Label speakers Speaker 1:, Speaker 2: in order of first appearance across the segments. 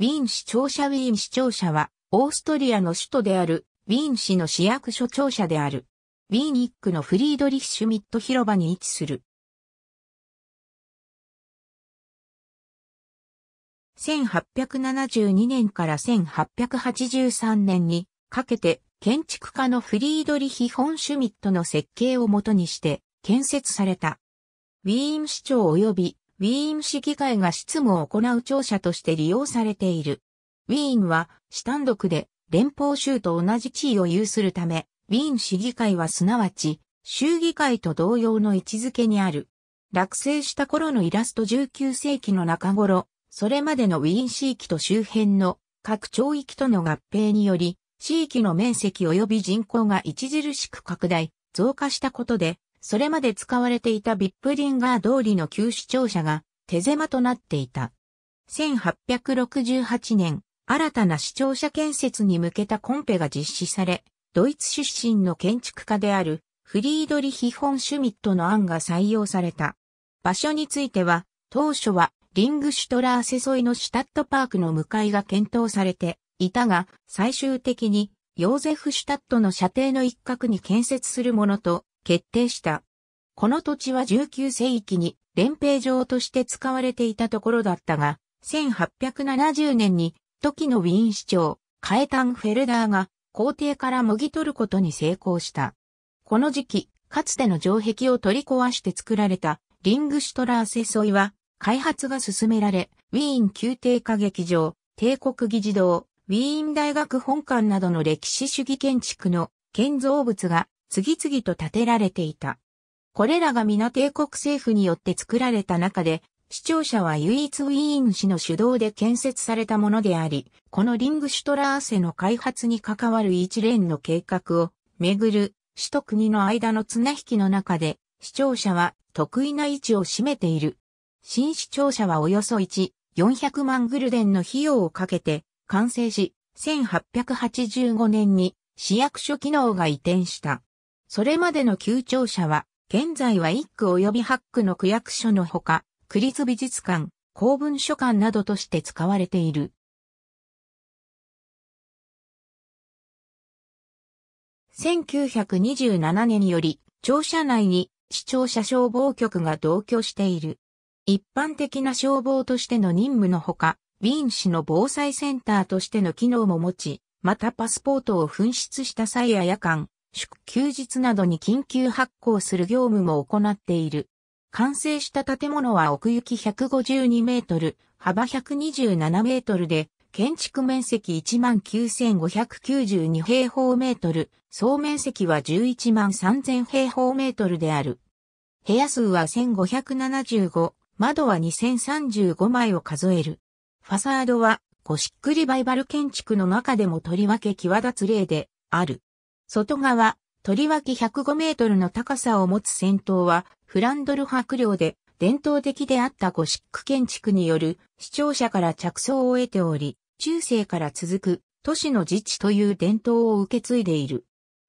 Speaker 1: ウィーン市庁舎ウィーン市庁舎は、オーストリアの首都である、ウィーン市の市役所庁舎である。ウィーニックのフリードリッシュミット広場に位置する。1872年から1883年にかけて建築家のフリードリヒ・フォン・シュミットの設計をもとにして建設された。ウィーン市長及びウィーン市議会が執務を行う庁舎として利用されている。ウィーンは、市単独で、連邦州と同じ地位を有するため、ウィーン市議会はすなわち、州議会と同様の位置づけにある。落成した頃のイラスト19世紀の中頃、それまでのウィーン市域と周辺の各町域との合併により、地域の面積及び人口が著しく拡大、増加したことで、それまで使われていたビップリンガー通りの旧市庁舎が手狭となっていた。1868年、新たな市庁舎建設に向けたコンペが実施され、ドイツ出身の建築家であるフリードリヒ・フォン・シュミットの案が採用された。場所については、当初はリングシュトラーセ沿いのシュタットパークの向かいが検討されていたが、最終的にヨーゼフ・シュタットの射程の一角に建設するものと決定した。この土地は19世紀に連兵場として使われていたところだったが、1870年に時のウィーン市長、カエタン・フェルダーが皇帝からもぎ取ることに成功した。この時期、かつての城壁を取り壊して作られたリングシュトラーセ沿いは開発が進められ、ウィーン宮廷歌劇場、帝国議事堂、ウィーン大学本館などの歴史主義建築の建造物が次々と建てられていた。これらが皆帝国政府によって作られた中で、市庁舎は唯一ウィーン市の主導で建設されたものであり、このリングシュトラーセの開発に関わる一連の計画をめぐる市と国の間の綱引きの中で、市庁舎は得意な位置を占めている。新市庁舎はおよそ1、400万グルデンの費用をかけて完成し、1885年に市役所機能が移転した。それまでの旧庁舎は、現在は一区及び八区の区役所のほか、区立美術館、公文書館などとして使われている。1927年より、庁舎内に市庁舎消防局が同居している。一般的な消防としての任務のほか、ウィーン市の防災センターとしての機能も持ち、またパスポートを紛失した際や夜間、祝休日などに緊急発行する業務も行っている。完成した建物は奥行き152メートル、幅127メートルで、建築面積19,592平方メートル、総面積は113,000平方メートルである。部屋数は1575、窓は2035枚を数える。ファサードは、ゴシックリバイバル建築の中でもとりわけ際立つ例である。外側、とりわけ105メートルの高さを持つ先頭は、フランドル伯領で、伝統的であったゴシック建築による、視聴者から着想を得ており、中世から続く、都市の自治という伝統を受け継いでいる。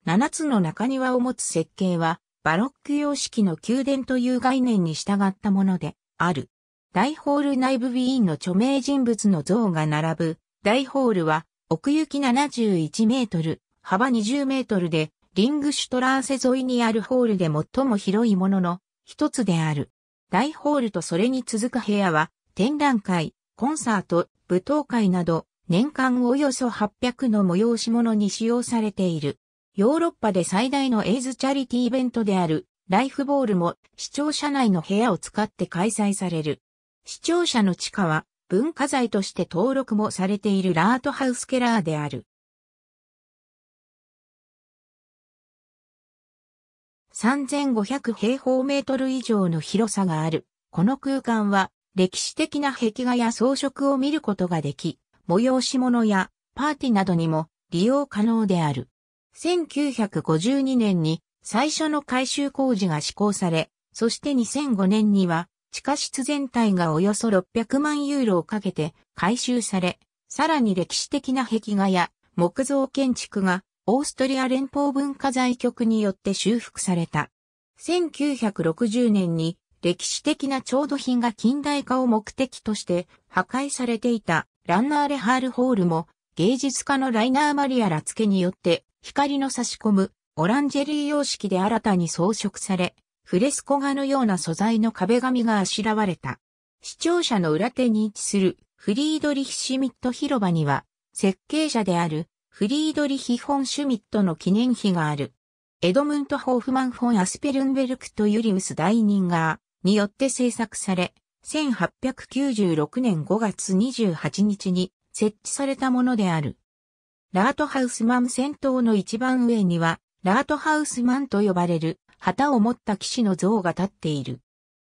Speaker 1: 7つの中庭を持つ設計は、バロック様式の宮殿という概念に従ったもので、ある。大ホール内部ィーンの著名人物の像が並ぶ、大ホールは、奥行き71メートル、幅20メートルで、リングシュトラーセ沿いにあるホールで最も広いものの一つである。大ホールとそれに続く部屋は、展覧会、コンサート、舞踏会など、年間およそ800の催し物に使用されている。ヨーロッパで最大のエイズチャリティーイベントである、ライフボールも、視聴者内の部屋を使って開催される。視聴者の地下は、文化財として登録もされているラートハウスケラーである。3500平方メートル以上の広さがある。この空間は歴史的な壁画や装飾を見ることができ、催し物やパーティーなどにも利用可能である。1952年に最初の改修工事が施行され、そして2005年には地下室全体がおよそ600万ユーロをかけて改修され、さらに歴史的な壁画や木造建築がオーストリア連邦文化財局によって修復された。1960年に歴史的な調度品が近代化を目的として破壊されていたランナーレハールホールも芸術家のライナーマリア・ラツケによって光の差し込むオランジェリー様式で新たに装飾され、フレスコ画のような素材の壁紙があしらわれた。視聴者の裏手に位置するフリードリヒシミット広場には設計者であるフリードリヒ・フォン・シュミットの記念碑がある。エドムント・ホーフマン・フォン・アスペルンベルクとユリウス・ダイニンガーによって制作され、1896年5月28日に設置されたものである。ラートハウスマン先頭の一番上には、ラートハウスマンと呼ばれる旗を持った騎士の像が立っている。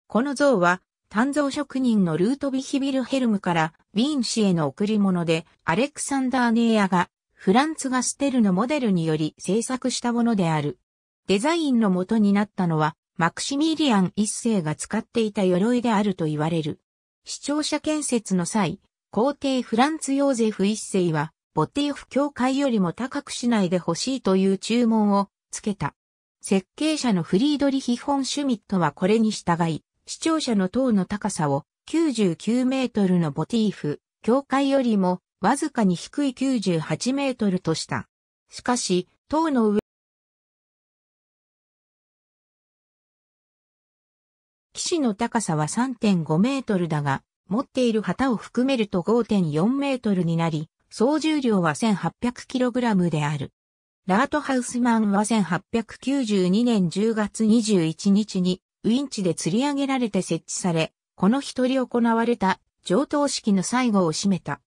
Speaker 1: この像は、鍛造職人のルートビヒビルヘルムからウィーン氏への贈り物でアレクサンダー・ネーヤがフランツ・ガステルのモデルにより制作したものである。デザインの元になったのは、マクシミリアン一世が使っていた鎧であると言われる。視聴者建設の際、皇帝フランツ・ヨーゼフ一世は、ボティーフ教会よりも高くしないでほしいという注文をつけた。設計者のフリードリヒ・フォン・シュミットはこれに従い、視聴者の塔の高さを99メートルのボティーフ、教会よりもわずかに低い98メートルとした。しかし、塔の上、岸の高さは3.5メートルだが、持っている旗を含めると5.4メートルになり、総重量は1 8 0 0ラムである。ラートハウスマンは1892年10月21日にウィンチで釣り上げられて設置され、この日取り行われた上等式の最後を占めた。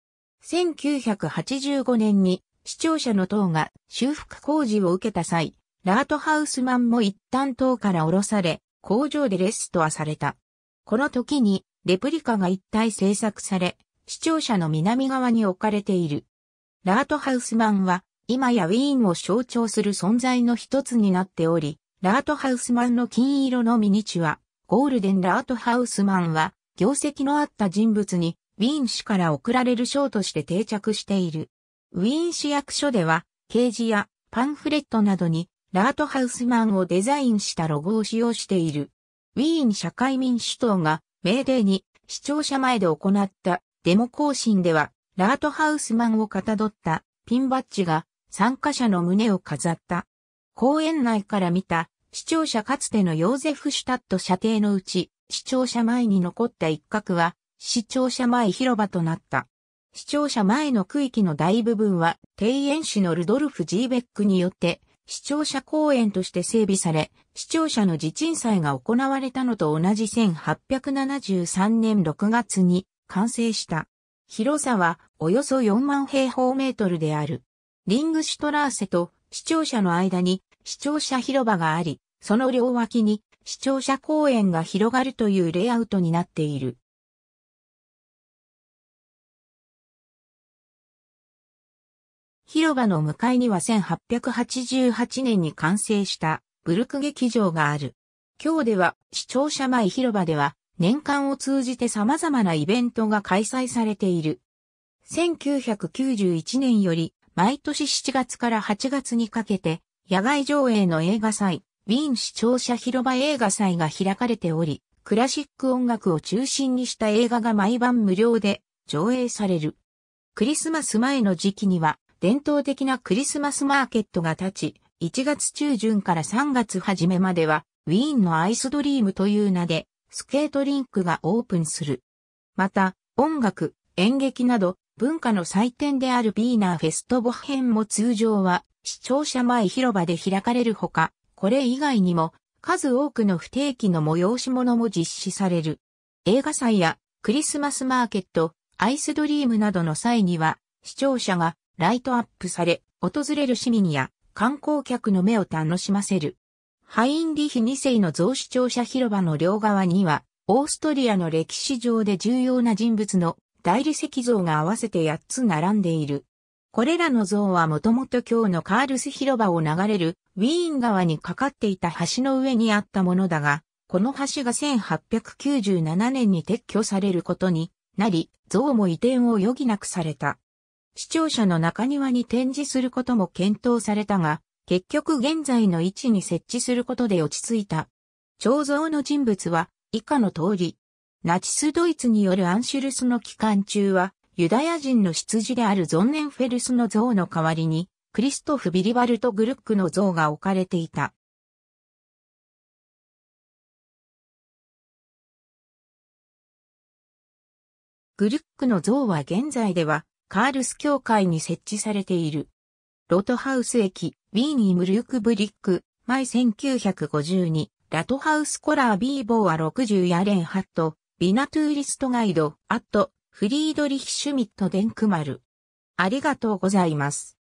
Speaker 1: 1985年に視聴者の塔が修復工事を受けた際、ラートハウスマンも一旦塔から降ろされ、工場でレストアされた。この時にレプリカが一体制作され、視聴者の南側に置かれている。ラートハウスマンは今やウィーンを象徴する存在の一つになっており、ラートハウスマンの金色のミニチュア、ゴールデンラートハウスマンは業績のあった人物にウィーン市から贈られる賞として定着している。ウィーン市役所では、掲示やパンフレットなどに、ラートハウスマンをデザインしたロゴを使用している。ウィーン社会民主党が、命令に、視聴者前で行ったデモ行進では、ラートハウスマンをかたどったピンバッジが参加者の胸を飾った。公園内から見た視聴者かつてのヨーゼフ・シュタット射程のうち視聴者前に残った一角は視聴者前広場となった。視聴者前の区域の大部分は、庭園市のルドルフ・ジーベックによって、視聴者公園として整備され、視聴者の地鎮祭が行われたのと同じ1873年6月に完成した。広さはおよそ4万平方メートルである。リングシュトラーセと視聴者の間に視聴者広場があり、その両脇に視聴者公園が広がるというレイアウトになっている。広場の向かいには1888年に完成したブルク劇場がある。今日では視聴者前広場では年間を通じて様々なイベントが開催されている。1991年より毎年7月から8月にかけて野外上映の映画祭、ウィーン視聴者広場映画祭が開かれており、クラシック音楽を中心にした映画が毎晩無料で上映される。クリスマス前の時期には伝統的なクリスマスマーケットが立ち、1月中旬から3月初めまでは、ウィーンのアイスドリームという名で、スケートリンクがオープンする。また、音楽、演劇など、文化の祭典であるビーナーフェストボ編も通常は、視聴者前広場で開かれるほか、これ以外にも、数多くの不定期の催し物も実施される。映画祭やクリスマスマーケット、アイスドリームなどの際には、視聴者がライトアップされ、訪れる市民や観光客の目を楽しませる。ハインリヒ2世の増視聴者広場の両側には、オーストリアの歴史上で重要な人物の大理石像が合わせて8つ並んでいる。これらの像はもともと今日のカールス広場を流れるウィーン川にかかっていた橋の上にあったものだが、この橋が1897年に撤去されることになり、像も移転を余儀なくされた。視聴者の中庭に展示することも検討されたが、結局現在の位置に設置することで落ち着いた。彫像の人物は以下の通り。ナチスドイツによるアンシュルスの期間中は、ユダヤ人の羊であるゾンネンフェルスの像の代わりに、クリストフ・ビリバルト・グルックの像が置かれていた。グルックの像は現在ではカールス教会に設置されている。ロトハウス駅、ウィーニームルークブリック、前1952、ラトハウスコラービーボーア60ヤレンハット、ビナトゥーリストガイド、アット、フリードリヒシュミットデンクマル。ありがとうございます。